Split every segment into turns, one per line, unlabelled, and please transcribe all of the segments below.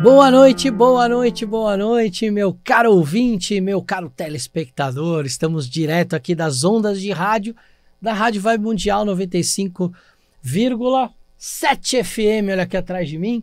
Boa noite, boa noite, boa noite, meu caro ouvinte, meu caro telespectador. Estamos direto aqui das ondas de rádio da Rádio Vibe Mundial 95,7 FM, olha aqui atrás de mim.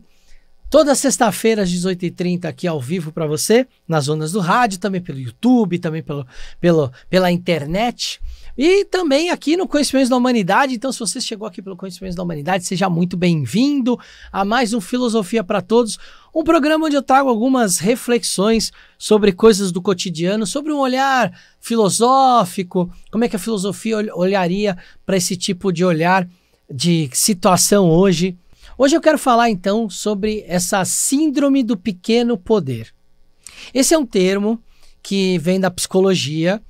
Toda sexta-feira às 18h30 aqui ao vivo para você, nas ondas do rádio, também pelo YouTube, também pelo, pelo, pela internet. E também aqui no Conhecimentos da Humanidade. Então, se você chegou aqui pelo Conhecimentos da Humanidade, seja muito bem-vindo a mais um Filosofia para Todos, um programa onde eu trago algumas reflexões sobre coisas do cotidiano, sobre um olhar filosófico, como é que a filosofia olharia para esse tipo de olhar de situação hoje. Hoje eu quero falar então sobre essa síndrome do pequeno poder. Esse é um termo que vem da psicologia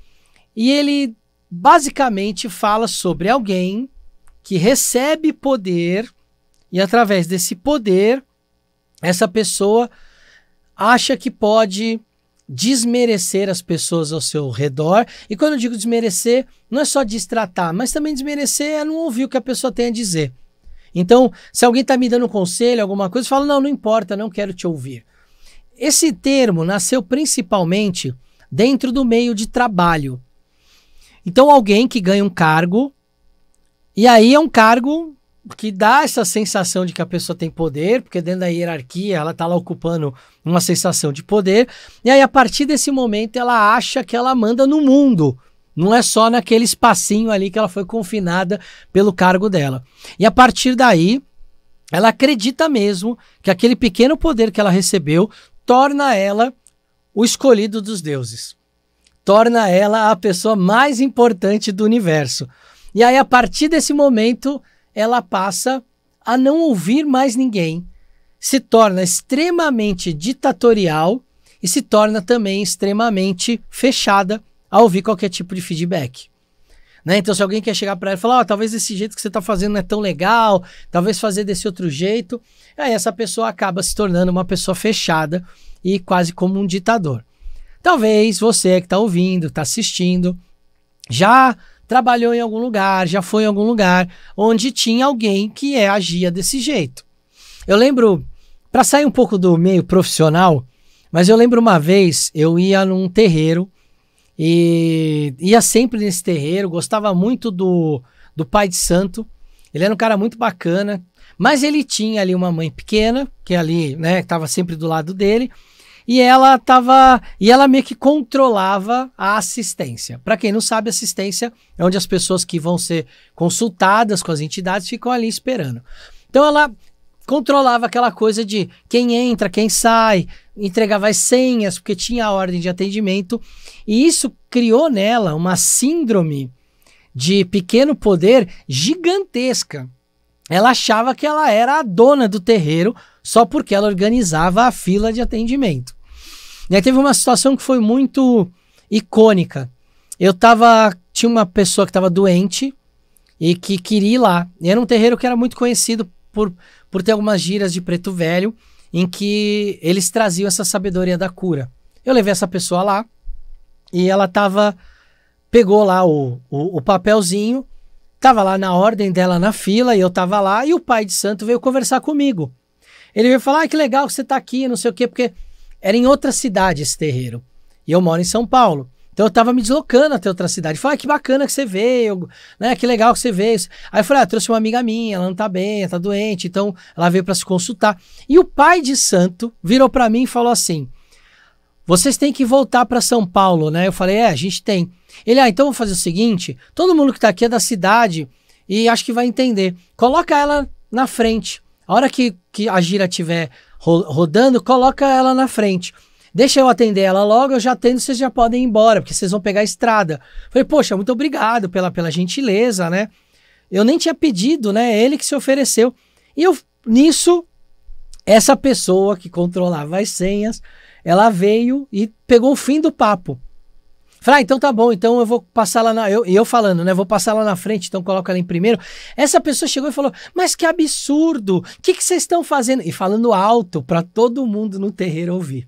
e ele basicamente fala sobre alguém que recebe poder e através desse poder essa pessoa acha que pode desmerecer as pessoas ao seu redor. E quando eu digo desmerecer, não é só destratar, mas também desmerecer é não ouvir o que a pessoa tem a dizer. Então, se alguém está me dando um conselho, alguma coisa, eu falo, não, não importa, não quero te ouvir. Esse termo nasceu principalmente dentro do meio de trabalho. Então, alguém que ganha um cargo, e aí é um cargo que dá essa sensação de que a pessoa tem poder, porque dentro da hierarquia ela está lá ocupando uma sensação de poder, e aí a partir desse momento ela acha que ela manda no mundo. Não é só naquele espacinho ali que ela foi confinada pelo cargo dela. E a partir daí, ela acredita mesmo que aquele pequeno poder que ela recebeu torna ela o escolhido dos deuses torna ela a pessoa mais importante do universo. E aí, a partir desse momento, ela passa a não ouvir mais ninguém, se torna extremamente ditatorial e se torna também extremamente fechada a ouvir qualquer tipo de feedback. Né? Então, se alguém quer chegar para ela e falar, oh, talvez esse jeito que você está fazendo não é tão legal, talvez fazer desse outro jeito, aí essa pessoa acaba se tornando uma pessoa fechada e quase como um ditador. Talvez você que está ouvindo, está assistindo, já trabalhou em algum lugar, já foi em algum lugar onde tinha alguém que é, agia desse jeito. Eu lembro, para sair um pouco do meio profissional, mas eu lembro uma vez eu ia num terreiro e ia sempre nesse terreiro, gostava muito do, do pai de santo. Ele era um cara muito bacana, mas ele tinha ali uma mãe pequena, que ali, né, estava sempre do lado dele, e ela tava e ela meio que controlava a assistência. Para quem não sabe, assistência é onde as pessoas que vão ser consultadas com as entidades ficam ali esperando. Então ela controlava aquela coisa de quem entra, quem sai, entregava as senhas porque tinha a ordem de atendimento e isso criou nela uma síndrome de pequeno poder gigantesca. Ela achava que ela era a dona do terreiro só porque ela organizava a fila de atendimento. E aí teve uma situação que foi muito icônica. Eu tava. Tinha uma pessoa que tava doente e que queria ir lá. E era um terreiro que era muito conhecido por, por ter algumas giras de preto velho em que eles traziam essa sabedoria da cura. Eu levei essa pessoa lá e ela tava. Pegou lá o, o, o papelzinho, tava lá na ordem dela na fila e eu tava lá. E o pai de santo veio conversar comigo. Ele veio falar: ah, que legal que você tá aqui, não sei o quê, porque era em outra cidade esse terreiro. E eu moro em São Paulo. Então eu tava me deslocando até outra cidade. Falei, ah, que bacana que você veio, né? Que legal que você veio. Aí eu falei, ah, trouxe uma amiga minha, ela não tá bem, ela tá doente, então ela veio para se consultar. E o pai de santo virou para mim e falou assim: vocês têm que voltar para São Paulo, né? Eu falei, é, a gente tem. Ele, ah, então vou fazer o seguinte: todo mundo que tá aqui é da cidade e acho que vai entender. Coloca ela na frente. A hora que, que a gira estiver ro rodando, coloca ela na frente. Deixa eu atender ela logo, eu já atendo, vocês já podem ir embora, porque vocês vão pegar a estrada. Falei, poxa, muito obrigado pela, pela gentileza, né? Eu nem tinha pedido, né? Ele que se ofereceu. E eu, nisso, essa pessoa que controlava as senhas, ela veio e pegou o fim do papo. Falei, ah, então tá bom, então eu vou passar lá na. Eu, eu falando, né? Vou passar lá na frente, então coloca ela em primeiro. Essa pessoa chegou e falou: Mas que absurdo! O que vocês estão fazendo? E falando alto para todo mundo no terreiro ouvir.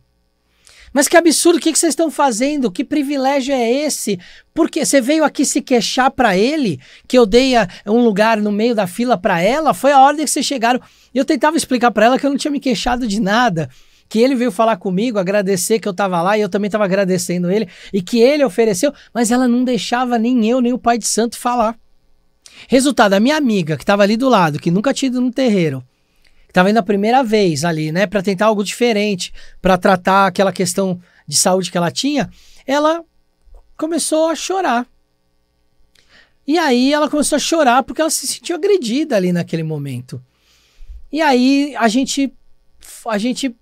Mas que absurdo, o que vocês estão fazendo? Que privilégio é esse? Porque você veio aqui se queixar para ele que eu dei um lugar no meio da fila para ela? Foi a ordem que vocês chegaram. E eu tentava explicar para ela que eu não tinha me queixado de nada que ele veio falar comigo, agradecer que eu estava lá e eu também estava agradecendo ele e que ele ofereceu, mas ela não deixava nem eu nem o pai de santo falar. Resultado, a minha amiga que estava ali do lado, que nunca tinha ido no terreiro, que estava indo a primeira vez ali, né, para tentar algo diferente, para tratar aquela questão de saúde que ela tinha, ela começou a chorar. E aí ela começou a chorar porque ela se sentiu agredida ali naquele momento. E aí a gente a gente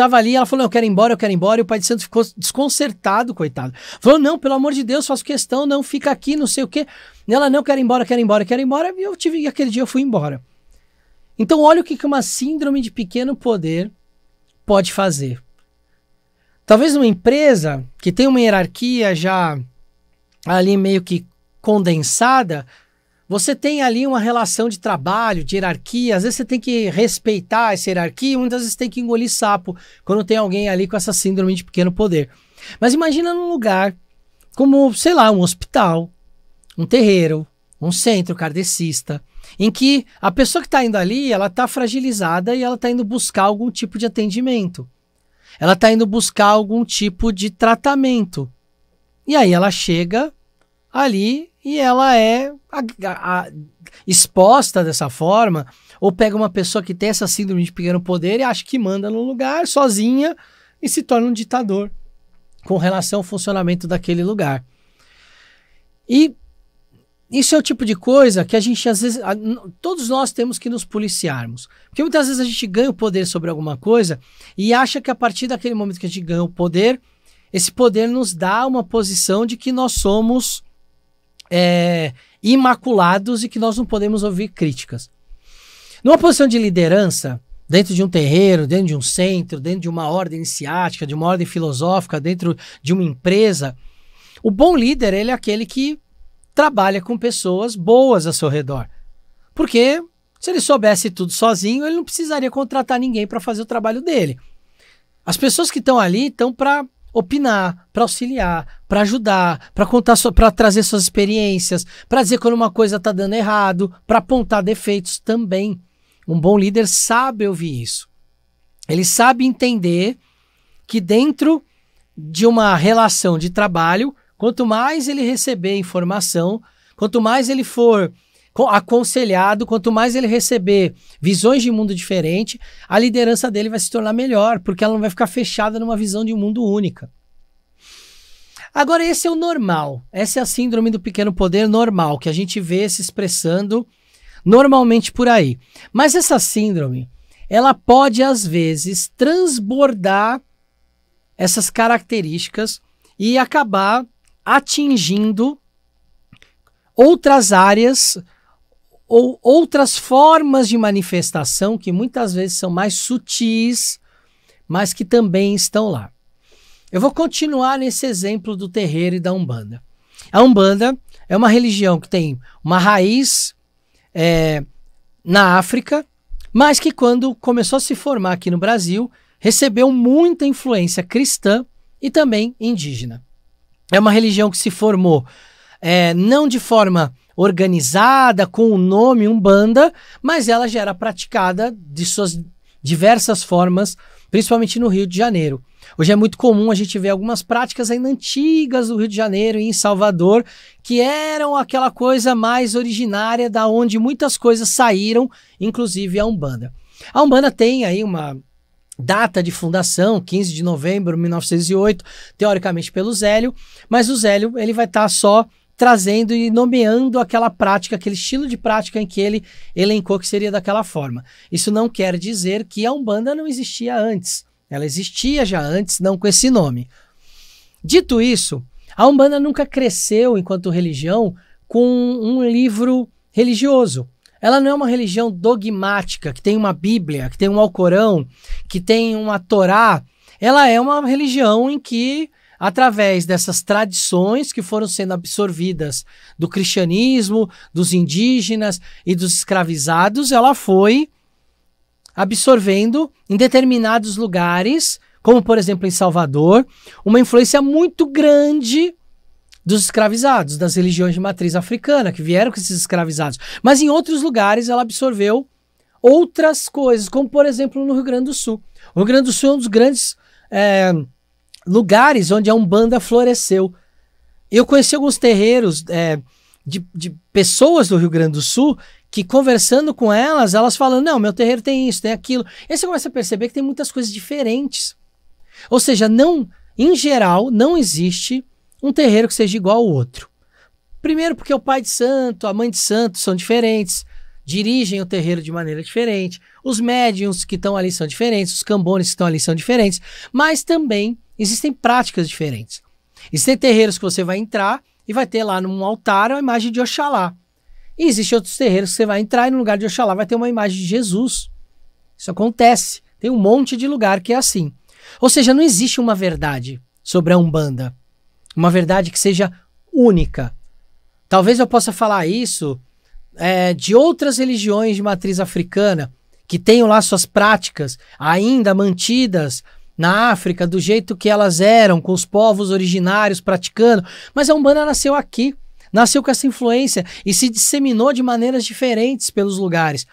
estava ali, ela falou: Eu quero ir embora, eu quero ir embora. E o Pai de Santo ficou desconcertado, coitado. Falou: Não, pelo amor de Deus, faço questão, não fica aqui, não sei o quê. E ela: Não, quero ir embora, quero ir embora, quero ir embora. E eu tive, e aquele dia eu fui embora. Então, olha o que uma síndrome de pequeno poder pode fazer. Talvez uma empresa que tem uma hierarquia já ali meio que condensada, você tem ali uma relação de trabalho, de hierarquia, às vezes você tem que respeitar essa hierarquia, muitas vezes tem que engolir sapo quando tem alguém ali com essa síndrome de pequeno poder. Mas imagina num lugar como, sei lá, um hospital, um terreiro, um centro cardecista, em que a pessoa que está indo ali, ela está fragilizada e ela está indo buscar algum tipo de atendimento. Ela está indo buscar algum tipo de tratamento. E aí ela chega ali e ela é a, a, a, exposta dessa forma, ou pega uma pessoa que tem essa síndrome de pequeno poder e acha que manda no lugar sozinha e se torna um ditador com relação ao funcionamento daquele lugar. E isso é o tipo de coisa que a gente às vezes a, todos nós temos que nos policiarmos, porque muitas vezes a gente ganha o poder sobre alguma coisa e acha que a partir daquele momento que a gente ganha o poder, esse poder nos dá uma posição de que nós somos é, imaculados e que nós não podemos ouvir críticas. Numa posição de liderança, dentro de um terreiro, dentro de um centro, dentro de uma ordem iniciática, de uma ordem filosófica, dentro de uma empresa, o bom líder ele é aquele que trabalha com pessoas boas ao seu redor. Porque se ele soubesse tudo sozinho, ele não precisaria contratar ninguém para fazer o trabalho dele. As pessoas que estão ali estão para opinar, para auxiliar, para ajudar, para contar, so, para trazer suas experiências, para dizer quando uma coisa está dando errado, para apontar defeitos também. Um bom líder sabe ouvir isso. Ele sabe entender que dentro de uma relação de trabalho, quanto mais ele receber informação, quanto mais ele for aconselhado, quanto mais ele receber visões de mundo diferente, a liderança dele vai se tornar melhor, porque ela não vai ficar fechada numa visão de um mundo única. Agora, esse é o normal. Essa é a síndrome do pequeno poder normal, que a gente vê se expressando normalmente por aí. Mas essa síndrome, ela pode, às vezes, transbordar essas características e acabar atingindo outras áreas ou outras formas de manifestação que muitas vezes são mais sutis, mas que também estão lá. Eu vou continuar nesse exemplo do terreiro e da Umbanda. A Umbanda é uma religião que tem uma raiz é, na África, mas que quando começou a se formar aqui no Brasil, recebeu muita influência cristã e também indígena. É uma religião que se formou é, não de forma organizada com o nome Umbanda, mas ela já era praticada de suas diversas formas, principalmente no Rio de Janeiro. Hoje é muito comum a gente ver algumas práticas ainda antigas do Rio de Janeiro e em Salvador, que eram aquela coisa mais originária da onde muitas coisas saíram, inclusive a Umbanda. A Umbanda tem aí uma data de fundação, 15 de novembro de 1908, teoricamente pelo Zélio, mas o Zélio ele vai estar tá só trazendo e nomeando aquela prática, aquele estilo de prática em que ele elencou que seria daquela forma. Isso não quer dizer que a Umbanda não existia antes. Ela existia já antes, não com esse nome. Dito isso, a Umbanda nunca cresceu enquanto religião com um livro religioso. Ela não é uma religião dogmática, que tem uma Bíblia, que tem um Alcorão, que tem uma Torá. Ela é uma religião em que através dessas tradições que foram sendo absorvidas do cristianismo, dos indígenas e dos escravizados, ela foi absorvendo em determinados lugares, como por exemplo em Salvador, uma influência muito grande dos escravizados, das religiões de matriz africana que vieram com esses escravizados. Mas em outros lugares ela absorveu outras coisas, como por exemplo no Rio Grande do Sul. O Rio Grande do Sul é um dos grandes é, lugares onde a Umbanda floresceu. Eu conheci alguns terreiros é, de, de pessoas do Rio Grande do Sul que conversando com elas, elas falam: não, meu terreiro tem isso, tem aquilo. E aí você começa a perceber que tem muitas coisas diferentes. Ou seja, não, em geral, não existe um terreiro que seja igual ao outro. Primeiro, porque o pai de santo, a mãe de santo são diferentes, dirigem o terreiro de maneira diferente, os médiums que estão ali são diferentes, os cambones que estão ali são diferentes, mas também existem práticas diferentes. Existem terreiros que você vai entrar e vai ter lá num altar uma imagem de Oxalá. E existem outros terreiros que você vai entrar e no lugar de Oxalá vai ter uma imagem de Jesus. Isso acontece. Tem um monte de lugar que é assim. Ou seja, não existe uma verdade sobre a Umbanda. Uma verdade que seja única. Talvez eu possa falar isso é, de outras religiões de matriz africana que tenham lá suas práticas ainda mantidas na África, do jeito que elas eram, com os povos originários praticando, mas a Umbanda nasceu aqui, nasceu com essa influência e se disseminou de maneiras diferentes pelos lugares.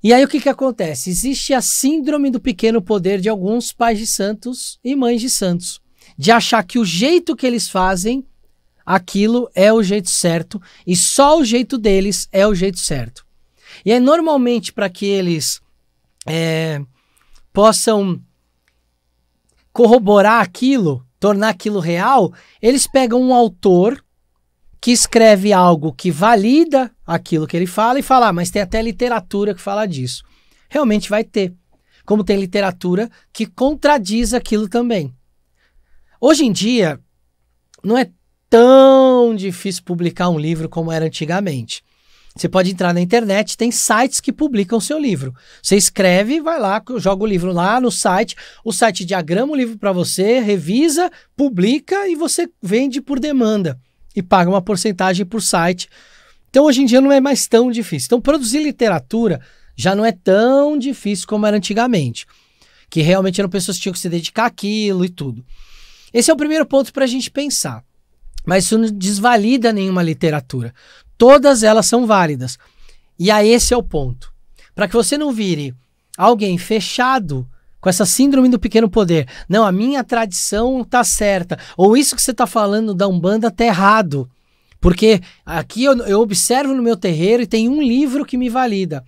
E aí o que, que acontece? Existe a síndrome do pequeno poder de alguns pais de santos e mães de santos, de achar que o jeito que eles fazem aquilo é o jeito certo e só o jeito deles é o jeito certo. E aí normalmente para que eles é, possam corroborar aquilo, tornar aquilo real, eles pegam um autor que escreve algo que valida aquilo que ele fala e fala, ah, mas tem até literatura que fala disso. Realmente vai ter. Como tem literatura que contradiz aquilo também. Hoje em dia, não é tão difícil publicar um livro como era antigamente. Você pode entrar na internet, tem sites que publicam seu livro. Você escreve, vai lá, joga o livro lá no site, o site diagrama o livro para você, revisa, publica e você vende por demanda e paga uma porcentagem por site. Então hoje em dia não é mais tão difícil. Então produzir literatura já não é tão difícil como era antigamente, que realmente eram pessoas que tinham que se dedicar àquilo e tudo. Esse é o primeiro ponto para a gente pensar. Mas isso não desvalida nenhuma literatura. Todas elas são válidas. E a esse é o ponto. Para que você não vire alguém fechado com essa síndrome do pequeno poder. Não, a minha tradição tá certa. Ou isso que você tá falando da Umbanda tá errado. Porque aqui eu, eu observo no meu terreiro e tem um livro que me valida.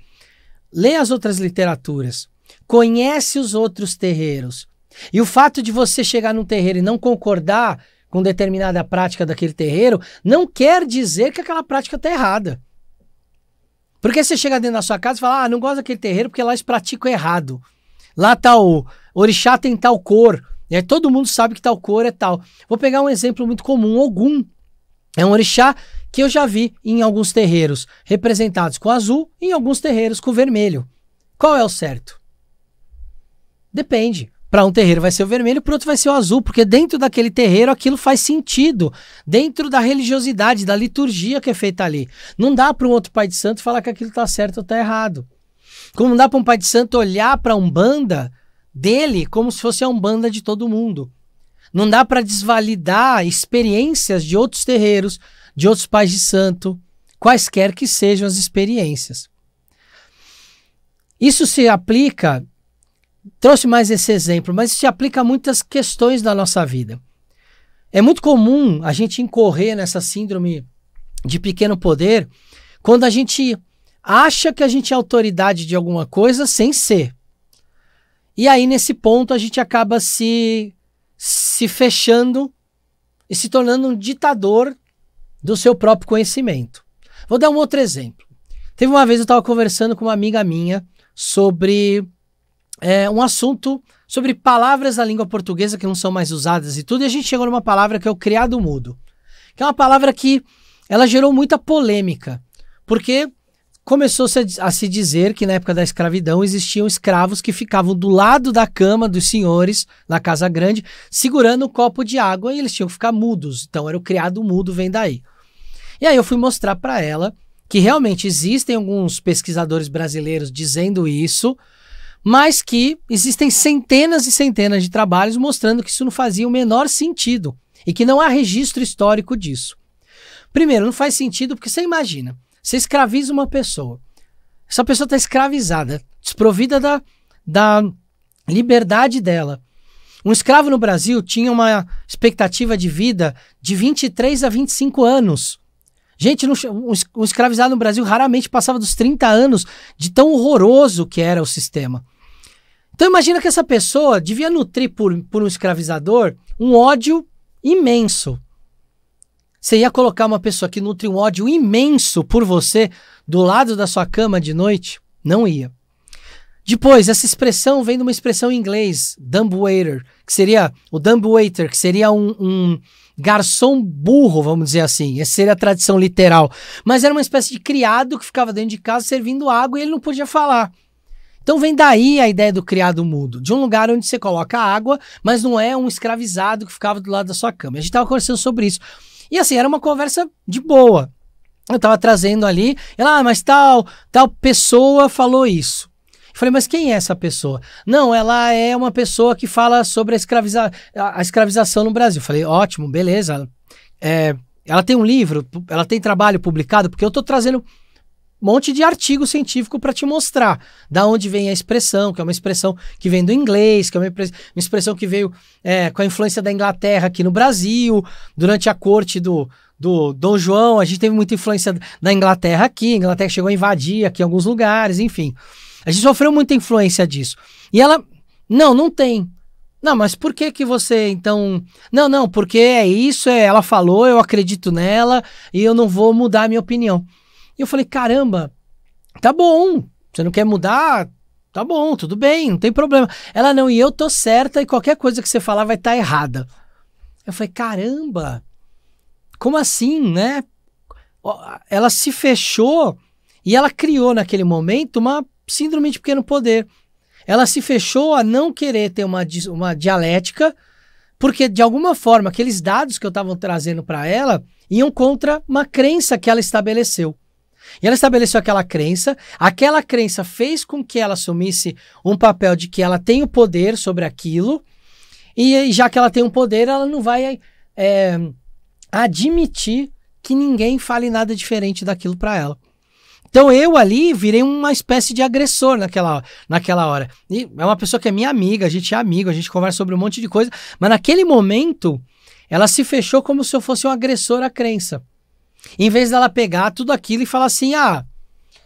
Lê as outras literaturas. Conhece os outros terreiros. E o fato de você chegar num terreiro e não concordar com determinada prática daquele terreiro, não quer dizer que aquela prática está errada. Porque você chega dentro da sua casa e fala, ah, não gosto daquele terreiro porque lá eles praticam errado. Lá tá o orixá tem tal cor, e todo mundo sabe que tal cor é tal. Vou pegar um exemplo muito comum, Ogum. É um orixá que eu já vi em alguns terreiros representados com azul e em alguns terreiros com vermelho. Qual é o certo? Depende. Para um terreiro vai ser o vermelho, para outro vai ser o azul, porque dentro daquele terreiro aquilo faz sentido, dentro da religiosidade, da liturgia que é feita ali. Não dá para um outro pai de santo falar que aquilo está certo ou está errado. Como não dá para um pai de santo olhar para a Umbanda dele como se fosse a Umbanda de todo mundo. Não dá para desvalidar experiências de outros terreiros, de outros pais de santo, quaisquer que sejam as experiências. Isso se aplica trouxe mais esse exemplo, mas isso se aplica a muitas questões da nossa vida. É muito comum a gente incorrer nessa síndrome de pequeno poder quando a gente acha que a gente é autoridade de alguma coisa sem ser. E aí, nesse ponto, a gente acaba se, se fechando e se tornando um ditador do seu próprio conhecimento. Vou dar um outro exemplo. Teve uma vez eu estava conversando com uma amiga minha sobre é, um assunto sobre palavras da língua portuguesa que não são mais usadas e tudo, e a gente chegou numa palavra que é o criado mudo, que é uma palavra que ela gerou muita polêmica, porque começou-se a, a, se dizer que na época da escravidão existiam escravos que ficavam do lado da cama dos senhores, na casa grande, segurando um copo de água e eles tinham que ficar mudos, então era o criado mudo, vem daí. E aí eu fui mostrar para ela que realmente existem alguns pesquisadores brasileiros dizendo isso, mas que existem centenas e centenas de trabalhos mostrando que isso não fazia o menor sentido e que não há registro histórico disso. Primeiro, não faz sentido porque você imagina, você escraviza uma pessoa, essa pessoa está escravizada, desprovida da, da liberdade dela. Um escravo no Brasil tinha uma expectativa de vida de 23 a 25 anos. Gente, não, o escravizado no Brasil raramente passava dos 30 anos de tão horroroso que era o sistema. Então imagina que essa pessoa devia nutrir por, por um escravizador um ódio imenso. Você ia colocar uma pessoa que nutre um ódio imenso por você do lado da sua cama de noite? Não ia. Depois, essa expressão vem de uma expressão em inglês, dumb waiter, que seria o dumb waiter, que seria um, um garçom burro, vamos dizer assim. Essa seria a tradição literal. Mas era uma espécie de criado que ficava dentro de casa servindo água e ele não podia falar. Então vem daí a ideia do criado mudo, de um lugar onde você coloca água, mas não é um escravizado que ficava do lado da sua cama. A gente estava conversando sobre isso. E assim, era uma conversa de boa. Eu estava trazendo ali, ela, ah, mas tal, tal pessoa falou isso. Falei, mas quem é essa pessoa? Não, ela é uma pessoa que fala sobre a, escraviza a escravização no Brasil. Falei, ótimo, beleza. É, ela tem um livro, ela tem trabalho publicado, porque eu estou trazendo um monte de artigo científico para te mostrar da onde vem a expressão, que é uma expressão que vem do inglês, que é uma, expressão que veio é, com a influência da Inglaterra aqui no Brasil, durante a corte do, do Dom João, a gente teve muita influência da Inglaterra aqui, a Inglaterra chegou a invadir aqui alguns lugares, enfim. A gente sofreu muita influência disso. E ela, não, não tem. Não, mas por que que você então? Não, não, porque é isso, é, ela falou, eu acredito nela e eu não vou mudar a minha opinião. E eu falei, caramba, tá bom. Você não quer mudar? Tá bom, tudo bem, não tem problema. Ela não, e eu tô certa e qualquer coisa que você falar vai estar tá errada. Eu falei, caramba. Como assim, né? Ela se fechou e ela criou naquele momento uma síndrome de pequeno poder. Ela se fechou a não querer ter uma, uma dialética, porque de alguma forma aqueles dados que eu estava trazendo para ela iam contra uma crença que ela estabeleceu. E ela estabeleceu aquela crença, aquela crença fez com que ela assumisse um papel de que ela tem o poder sobre aquilo, e já que ela tem um poder, ela não vai é, admitir que ninguém fale nada diferente daquilo para ela. Então eu ali virei uma espécie de agressor naquela, naquela hora. E é uma pessoa que é minha amiga, a gente é amigo, a gente conversa sobre um monte de coisa, mas naquele momento ela se fechou como se eu fosse um agressor à crença. Em vez dela pegar tudo aquilo e falar assim: ah,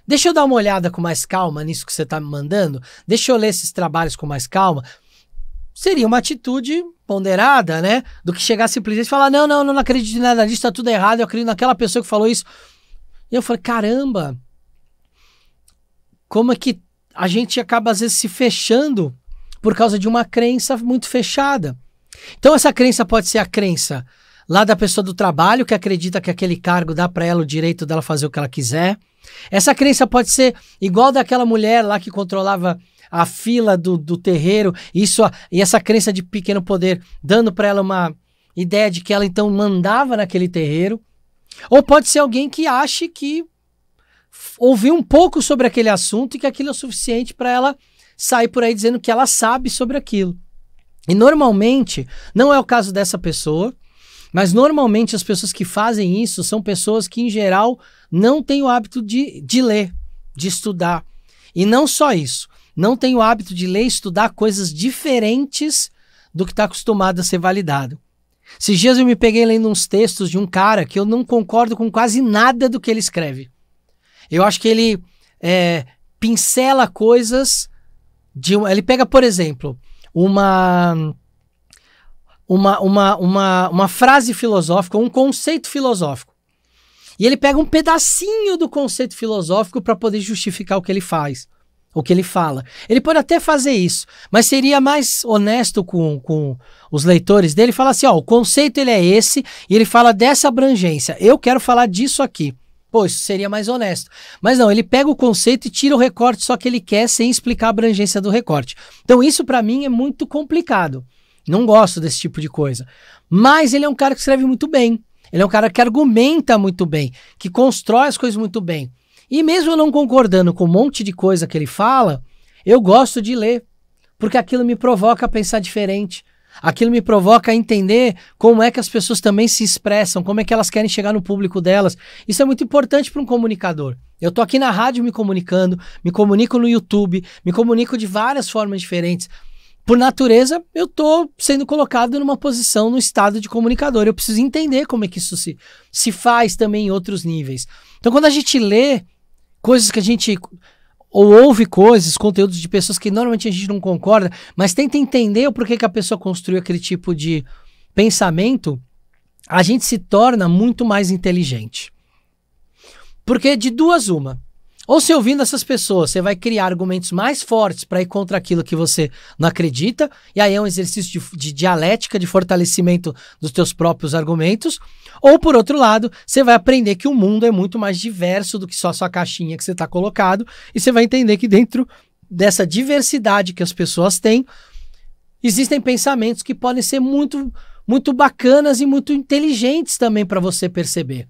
deixa eu dar uma olhada com mais calma nisso que você está me mandando, deixa eu ler esses trabalhos com mais calma. Seria uma atitude ponderada, né? Do que chegar simplesmente e falar: não, não, não acredito em nada disso, está tudo errado, eu acredito naquela pessoa que falou isso. E eu falei: caramba, como é que a gente acaba às vezes se fechando por causa de uma crença muito fechada. Então essa crença pode ser a crença lá da pessoa do trabalho que acredita que aquele cargo dá para ela o direito dela fazer o que ela quiser. Essa crença pode ser igual daquela mulher lá que controlava a fila do, do terreiro, isso e essa crença de pequeno poder, dando para ela uma ideia de que ela então mandava naquele terreiro. Ou pode ser alguém que ache que ouvir um pouco sobre aquele assunto e que aquilo é o suficiente para ela sair por aí dizendo que ela sabe sobre aquilo. E normalmente, não é o caso dessa pessoa, mas normalmente as pessoas que fazem isso são pessoas que, em geral, não têm o hábito de, de ler, de estudar. E não só isso, não têm o hábito de ler e estudar coisas diferentes do que está acostumado a ser validado. Esses dias eu me peguei lendo uns textos de um cara que eu não concordo com quase nada do que ele escreve. Eu acho que ele é, pincela coisas de ele pega, por exemplo, uma uma, uma, uma, uma frase filosófica, um conceito filosófico. E ele pega um pedacinho do conceito filosófico para poder justificar o que ele faz, o que ele fala. Ele pode até fazer isso, mas seria mais honesto com, com os leitores dele falar assim: ó, o conceito ele é esse e ele fala dessa abrangência. Eu quero falar disso aqui. Pô, isso seria mais honesto. Mas não, ele pega o conceito e tira o recorte só que ele quer sem explicar a abrangência do recorte. Então isso para mim é muito complicado. Não gosto desse tipo de coisa. Mas ele é um cara que escreve muito bem. Ele é um cara que argumenta muito bem, que constrói as coisas muito bem. E mesmo eu não concordando com um monte de coisa que ele fala, eu gosto de ler, porque aquilo me provoca a pensar diferente. Aquilo me provoca a entender como é que as pessoas também se expressam, como é que elas querem chegar no público delas. Isso é muito importante para um comunicador. Eu tô aqui na rádio me comunicando, me comunico no YouTube, me comunico de várias formas diferentes. Por natureza, eu tô sendo colocado numa posição no estado de comunicador. Eu preciso entender como é que isso se, se faz também em outros níveis. Então, quando a gente lê coisas que a gente ou ouve coisas, conteúdos de pessoas que normalmente a gente não concorda, mas tenta entender o porquê que a pessoa construiu aquele tipo de pensamento, a gente se torna muito mais inteligente. Porque de duas, uma. Ou se ouvindo essas pessoas, você vai criar argumentos mais fortes para ir contra aquilo que você não acredita, e aí é um exercício de, de, dialética, de fortalecimento dos teus próprios argumentos. Ou, por outro lado, você vai aprender que o mundo é muito mais diverso do que só a sua caixinha que você está colocado, e você vai entender que dentro dessa diversidade que as pessoas têm, existem pensamentos que podem ser muito, muito bacanas e muito inteligentes também para você perceber.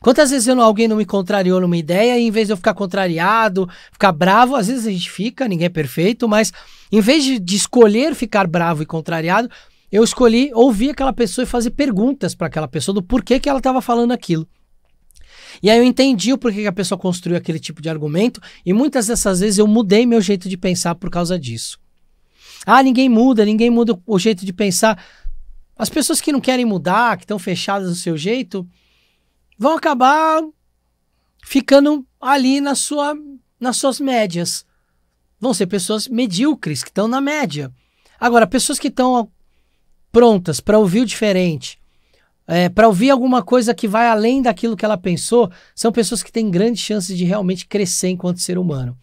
Quantas vezes não, alguém não me contrariou numa ideia e em vez de eu ficar contrariado, ficar bravo, às vezes a gente fica, ninguém é perfeito, mas em vez de, de escolher ficar bravo e contrariado, eu escolhi ouvir aquela pessoa e fazer perguntas para aquela pessoa do porquê que ela estava falando aquilo. E aí eu entendi o porquê que a pessoa construiu aquele tipo de argumento e muitas dessas vezes eu mudei meu jeito de pensar por causa disso. Ah, ninguém muda, ninguém muda o jeito de pensar. As pessoas que não querem mudar, que estão fechadas no seu jeito, vão acabar ficando ali na sua, nas suas médias. Vão ser pessoas medíocres, que estão na média. Agora, pessoas que estão prontas para ouvir o diferente, é, para ouvir alguma coisa que vai além daquilo que ela pensou, são pessoas que têm grandes chances de realmente crescer enquanto ser humano.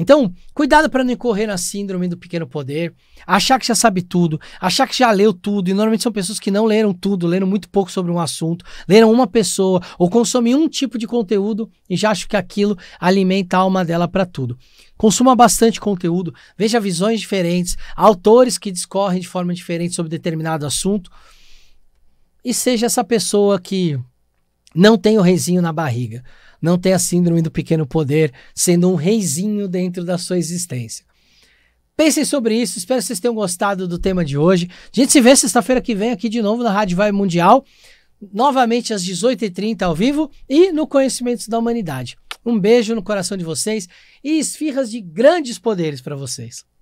Então, cuidado para não incorrer na síndrome do pequeno poder, achar que já sabe tudo, achar que já leu tudo, e normalmente são pessoas que não leram tudo, leram muito pouco sobre um assunto, leram uma pessoa ou consomem um tipo de conteúdo e já acham que aquilo alimenta a alma dela para tudo. Consuma bastante conteúdo, veja visões diferentes, autores que discorrem de forma diferente sobre determinado assunto e seja essa pessoa que não tem o reizinho na barriga não ter a síndrome do pequeno poder, sendo um reizinho dentro da sua existência. Pensem sobre isso, espero que vocês tenham gostado do tema de hoje. A gente se vê sexta-feira que vem aqui de novo na Rádio Vai Mundial, novamente às 18h30 ao vivo e no Conhecimentos da Humanidade. Um beijo no coração de vocês e esfirras de grandes poderes para vocês.